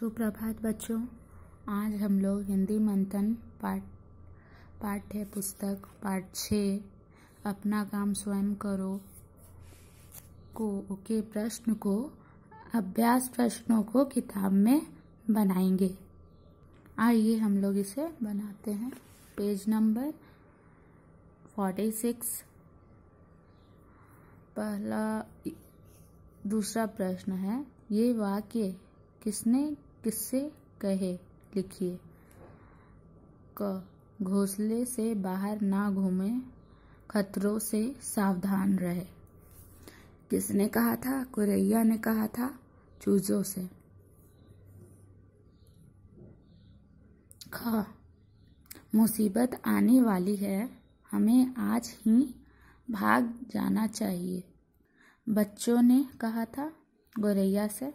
सुप्रभात बच्चों आज हम लोग हिंदी मंथन पाठ पाठ्य पुस्तक पाठ छः अपना काम स्वयं करो को के प्रश्न को अभ्यास प्रश्नों को किताब में बनाएंगे आइए हम लोग इसे बनाते हैं पेज नंबर फोर्टी सिक्स पहला दूसरा प्रश्न है ये वाक्य किसने किससे कहे लिखिए क घोंसले से बाहर ना घूमे खतरों से सावधान रहे किसने कहा था कुरैया ने कहा था चूजों से ख मुसीबत आने वाली है हमें आज ही भाग जाना चाहिए बच्चों ने कहा था गोरैया से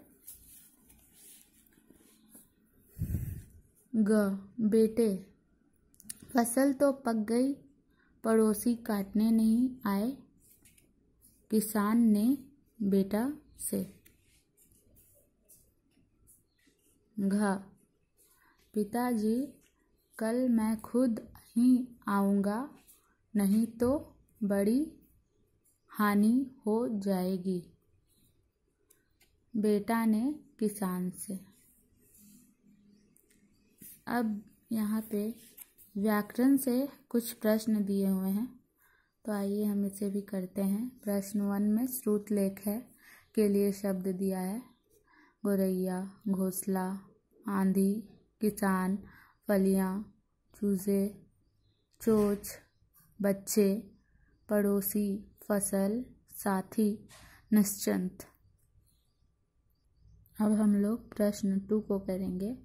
ग बेटे फसल तो पक गई पड़ोसी काटने नहीं आए किसान ने बेटा से घ पिताजी कल मैं खुद ही आऊँगा नहीं तो बड़ी हानि हो जाएगी बेटा ने किसान से अब यहाँ पे व्याकरण से कुछ प्रश्न दिए हुए हैं तो आइए हम इसे भी करते हैं प्रश्न वन में श्रुत लेख है के लिए शब्द दिया है गोरैया घोसला आंधी किसान फलियाँ चूजे चोच बच्चे पड़ोसी फसल साथी निश्चिंत अब हम लोग प्रश्न टू को करेंगे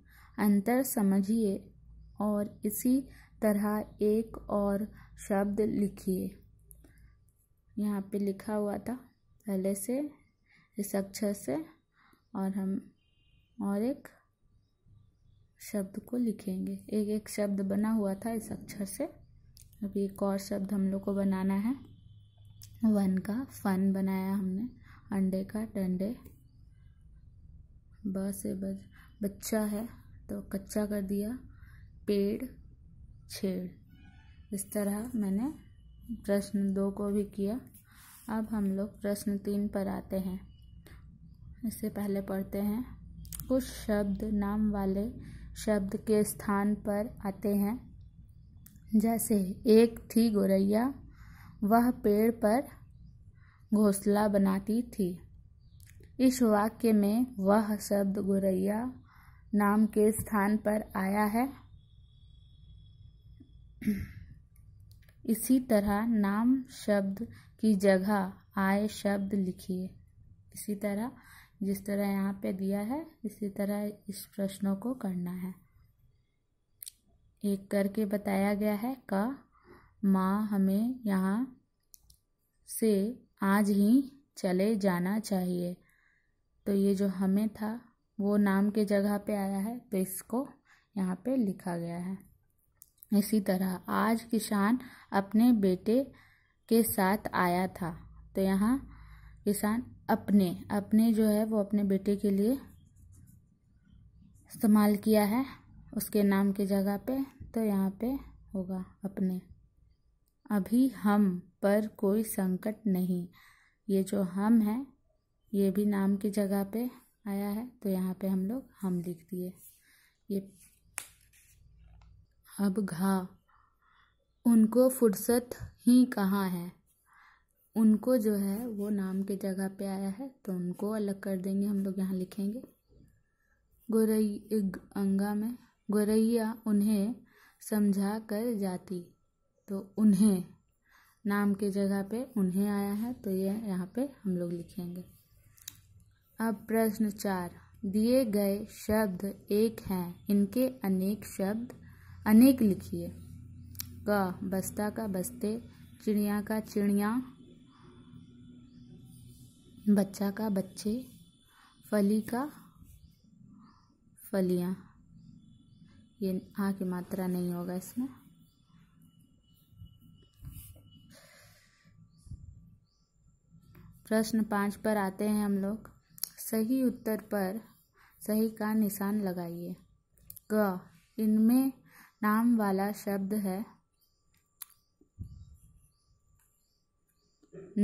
अंतर समझिए और इसी तरह एक और शब्द लिखिए यहाँ पे लिखा हुआ था पहले से इस अक्षर से और हम और एक शब्द को लिखेंगे एक एक शब्द बना हुआ था इस अक्षर से अभी एक और शब्द हम लोग को बनाना है वन का फन बनाया हमने अंडे का डंडे ब से बच्चा है तो कच्चा कर दिया पेड़ छेड़ इस तरह मैंने प्रश्न दो को भी किया अब हम लोग प्रश्न तीन पर आते हैं इससे पहले पढ़ते हैं कुछ शब्द नाम वाले शब्द के स्थान पर आते हैं जैसे एक थी गोरैया वह पेड़ पर घोंसला बनाती थी इस वाक्य में वह शब्द गोरैया नाम के स्थान पर आया है इसी तरह नाम शब्द की जगह आय शब्द लिखिए इसी तरह जिस तरह यहाँ पे दिया है इसी तरह इस प्रश्नों को करना है एक करके बताया गया है का माँ हमें यहाँ से आज ही चले जाना चाहिए तो ये जो हमें था वो नाम के जगह पे आया है तो इसको यहाँ पे लिखा गया है इसी तरह आज किसान अपने बेटे के साथ आया था तो यहाँ किसान अपने अपने जो है वो अपने बेटे के लिए इस्तेमाल किया है उसके नाम के जगह पे तो यहाँ पे होगा अपने अभी हम पर कोई संकट नहीं ये जो हम है ये भी नाम की जगह पे आया है तो यहाँ पे हम लोग हम लिख दिए ये अब घा उनको फुर्सत ही कहाँ है उनको जो है वो नाम के जगह पे आया है तो उनको अलग कर देंगे हम लोग यहाँ लिखेंगे गोरै अंगा में गोरैया उन्हें समझा कर जाती तो उन्हें नाम के जगह पे उन्हें आया है तो ये यह यहाँ पे हम लोग लिखेंगे अब प्रश्न चार दिए गए शब्द एक हैं इनके अनेक शब्द अनेक लिखिए क बस्ता का बस्ते चिड़िया का चिड़िया बच्चा का बच्चे फली का फलियाँ ये आ की मात्रा नहीं होगा इसमें प्रश्न पाँच पर आते हैं हम लोग सही उत्तर पर सही का निशान लगाइए ग इनमें नाम वाला शब्द है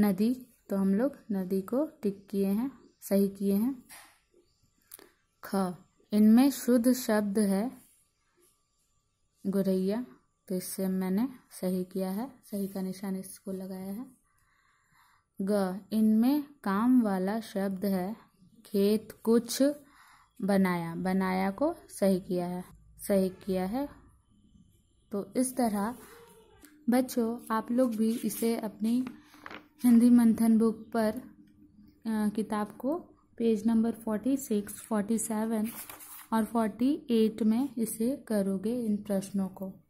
नदी तो हम लोग नदी को टिक किए हैं सही किए हैं ख इनमें शुद्ध शब्द है गुरैया तो इससे मैंने सही किया है सही का निशान इसको लगाया है ग इनमें काम वाला शब्द है खेत कुछ बनाया बनाया को सही किया है सही किया है तो इस तरह बच्चों आप लोग भी इसे अपनी हिंदी मंथन बुक पर आ, किताब को page number forty six forty seven और फोर्टी एट में इसे करोगे इन प्रश्नों को